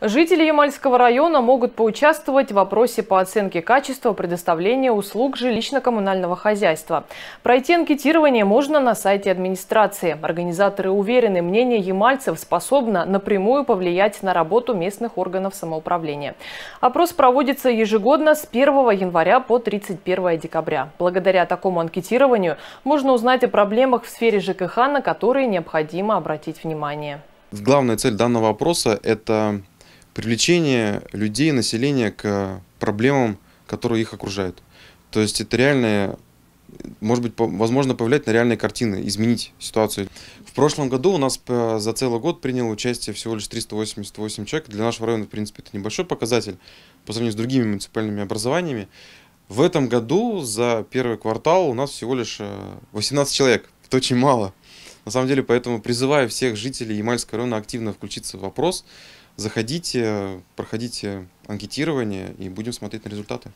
Жители Ямальского района могут поучаствовать в вопросе по оценке качества предоставления услуг жилищно-коммунального хозяйства. Пройти анкетирование можно на сайте администрации. Организаторы уверены, мнение ямальцев способно напрямую повлиять на работу местных органов самоуправления. Опрос проводится ежегодно с 1 января по 31 декабря. Благодаря такому анкетированию можно узнать о проблемах в сфере ЖКХ, на которые необходимо обратить внимание. Главная цель данного вопроса – это привлечение людей, населения к проблемам, которые их окружают. То есть это реальное, может быть, возможно повлиять на реальные картины, изменить ситуацию. В прошлом году у нас за целый год приняло участие всего лишь 388 человек. Для нашего района, в принципе, это небольшой показатель по сравнению с другими муниципальными образованиями. В этом году за первый квартал у нас всего лишь 18 э, человек. Это очень мало. На самом деле, поэтому призываю всех жителей Ямальского района активно включиться в вопрос. Заходите, проходите анкетирование и будем смотреть на результаты.